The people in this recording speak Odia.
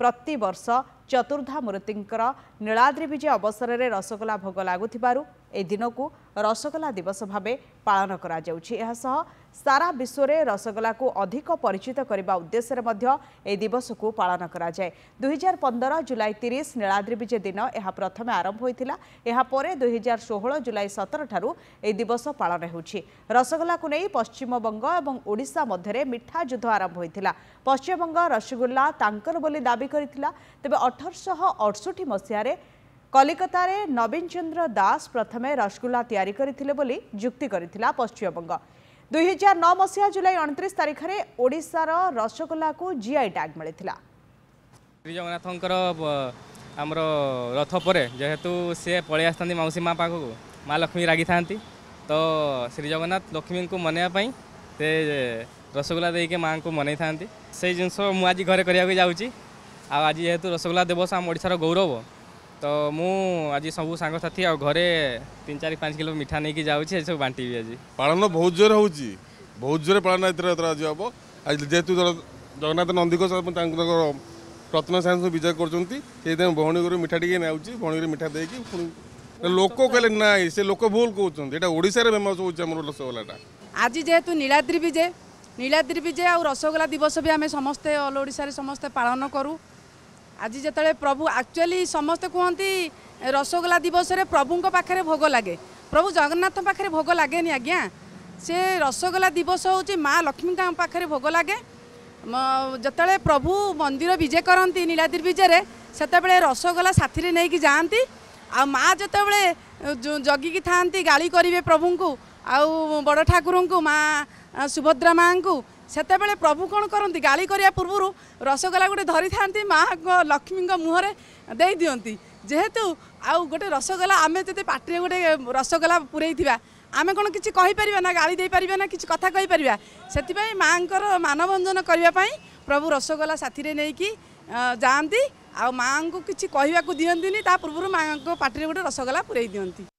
ପ୍ରତିବର୍ଷ ଚତୁର୍ଦ୍ଧା ମୂର୍ତ୍ତିଙ୍କର ନୀଳାଦ୍ରି ବିଜୟ ଅବସରରେ ରସଗୋଲା ଭୋଗ ଲାଗୁଥିବାରୁ ଏ ଦିନକୁ ରସଗୋଲା ଦିବସ ଭାବେ ପାଳନ କରାଯାଉଛି ଏହାସହ ସାରା ବିଶ୍ୱରେ ରସଗୋଲାକୁ ଅଧିକ ପରିଚିତ କରିବା ଉଦ୍ଦେଶ୍ୟରେ ମଧ୍ୟ ଏହି ଦିବସକୁ ପାଳନ କରାଯାଏ ଦୁଇହଜାର ପନ୍ଦର ଜୁଲାଇ ତିରିଶ ନୀଳାଦ୍ରି ବିଜେ ଦିନ ଏହା ପ୍ରଥମେ ଆରମ୍ଭ ହୋଇଥିଲା ଏହାପରେ ଦୁଇହଜାର ଷୋହଳ ଜୁଲାଇ ସତରଠାରୁ ଏହି ଦିବସ ପାଳନ ହେଉଛି ରସଗୋଲାକୁ ନେଇ ପଶ୍ଚିମବଙ୍ଗ ଏବଂ ଓଡ଼ିଶା ମଧ୍ୟରେ ମିଠା ଯୁଦ୍ଧ ଆରମ୍ଭ ହୋଇଥିଲା ପଶ୍ଚିମବଙ୍ଗ ରସଗୋଲା ତାଙ୍କର ବୋଲି ଦାବି କରିଥିଲା ତେବେ ଅଠରଶହ ଅଠଷଠି ମସିହାରେ କଲିକତାରେ ନବୀନ ଚନ୍ଦ୍ର ଦାସ ପ୍ରଥମେ ରସଗୋଲା ତିଆରି କରିଥିଲେ ବୋଲି ଯୁକ୍ତି କରିଥିଲା ପଶ୍ଚିମବଙ୍ଗ ଦୁଇହଜାର ନଅ ମସିହା ଜୁଲାଇ ଅଣତିରିଶ ତାରିଖରେ ଓଡ଼ିଶାର ରସଗୋଲାକୁ ଜିଆଇ ଟ୍ୟାଗ୍ ମିଳିଥିଲା ଶ୍ରୀଜଗନ୍ନାଥଙ୍କର ଆମର ରଥ ପରେ ଯେହେତୁ ସେ ପଳେଇ ଆସିଥାନ୍ତି ମାଉସୀ ମା ପାଖକୁ ମା ଲକ୍ଷ୍ମୀ ରାଗିଥାନ୍ତି ତ ଶ୍ରୀଜଗନ୍ନାଥ ଲକ୍ଷ୍ମୀଙ୍କୁ ମନେଇବା ପାଇଁ ସେ ରସଗୋଲା ଦେଇକି ମାଆଙ୍କୁ ମନେଇଥାନ୍ତି ସେଇ ଜିନିଷ ମୁଁ ଆଜି ଘରେ କରିବାକୁ ଯାଉଛି ଆଉ ଆଜି ଯେହେତୁ ରସଗୋଲା ଦିବସ ଆମ ଓଡ଼ିଶାର ଗୌରବ ତ ମୁଁ ଆଜି ସବୁ ସାଙ୍ଗସାଥି ଆଉ ଘରେ ତିନି ଚାରି ପାଞ୍ଚ କିଲୋ ମିଠା ନେଇକି ଯାଉଛି ଏସବୁ ବାଣ୍ଟିବି ଆଜି ପାଳନ ବହୁତ ଜୋରରେ ହେଉଛି ବହୁତ ଜୋରରେ ପାଳନ ଏଥିରେ ଆଜି ହେବ ଆଜି ଯେହେତୁ ଜଗନ୍ନାଥ ନନ୍ଦିଘୋଷ ତାଙ୍କର ରତ୍ନ ସାଂସଙ୍କୁ ବିଜୟ କରୁଛନ୍ତି ସେଇଥିପାଇଁ ଭଉଣୀଗୁରୁ ମିଠା ଟିକେ ନେଉଛି ଭଉଣୀଗୁରୁ ମିଠା ଦେଇକି ପୁଣି ଲୋକ କହିଲେ ନାଇଁ ସେ ଲୋକ ଭୁଲ କହୁଛନ୍ତି ଏଇଟା ଓଡ଼ିଶାରେ ଫେମସ୍ ହେଉଛି ଆମର ରସଗୋଲାଟା ଆଜି ଯେହେତୁ ନୀଳାଦ୍ରି ବିଜେ ନୀଳାଦ୍ରି ବିଜେ ଆଉ ରସଗୋଲା ଦିବସ ବି ଆମେ ସମସ୍ତେ ଅଲ୍ ଓଡ଼ିଶାରେ ସମସ୍ତେ ପାଳନ କରୁ ଆଜି ଯେତେବେଳେ ପ୍ରଭୁ ଆକ୍ଚୁଆଲି ସମସ୍ତେ କୁହନ୍ତି ରସଗୋଲା ଦିବସରେ ପ୍ରଭୁଙ୍କ ପାଖରେ ଭୋଗ ଲାଗେ ପ୍ରଭୁ ଜଗନ୍ନାଥ ପାଖରେ ଭୋଗ ଲାଗେନି ଆଜ୍ଞା ସେ ରସଗୋଲା ଦିବସ ହେଉଛି ମା ଲକ୍ଷ୍ମୀଙ୍କ ପାଖରେ ଭୋଗ ଲାଗେ ଯେତେବେଳେ ପ୍ରଭୁ ମନ୍ଦିର ବିଜେ କରନ୍ତି ନୀଳାଦ୍ରି ବିଜେରେ ସେତେବେଳେ ରସଗୋଲା ସାଥିରେ ନେଇକି ଯାଆନ୍ତି ଆଉ ମା ଯେତେବେଳେ ଜଗିକି ଥାଆନ୍ତି ଗାଳି କରିବେ ପ୍ରଭୁଙ୍କୁ ଆଉ ବଡ଼ ଠାକୁରଙ୍କୁ ମା' ସୁଭଦ୍ରା ମାଆଙ୍କୁ ସେତେବେଳେ ପ୍ରଭୁ କ'ଣ କରନ୍ତି ଗାଳି କରିବା ପୂର୍ବରୁ ରସଗୋଲା ଗୋଟେ ଧରିଥାନ୍ତି ମାଆଙ୍କ ଲକ୍ଷ୍ମୀଙ୍କ ମୁହଁରେ ଦେଇଦିଅନ୍ତି ଯେହେତୁ ଆଉ ଗୋଟେ ରସଗୋଲା ଆମେ ଯଦି ପାଟିରେ ଗୋଟେ ରସଗୋଲା ପୁରେଇଥିବା ଆମେ କ'ଣ କିଛି କହିପାରିବା ନା ଗାଳି ଦେଇପାରିବା ନା କିଛି କଥା କହିପାରିବା ସେଥିପାଇଁ ମାଆଙ୍କର ମାନଭଞ୍ଜନ କରିବା ପାଇଁ ପ୍ରଭୁ ରସଗୋଲା ସାଥିରେ ନେଇକି ଯାଆନ୍ତି ଆଉ ମାଆଙ୍କୁ କିଛି କହିବାକୁ ଦିଅନ୍ତିନି ତା ପୂର୍ବରୁ ମାଆଙ୍କ ପାଟିରେ ଗୋଟେ ରସଗୋଲା ପୁରେଇ ଦିଅନ୍ତି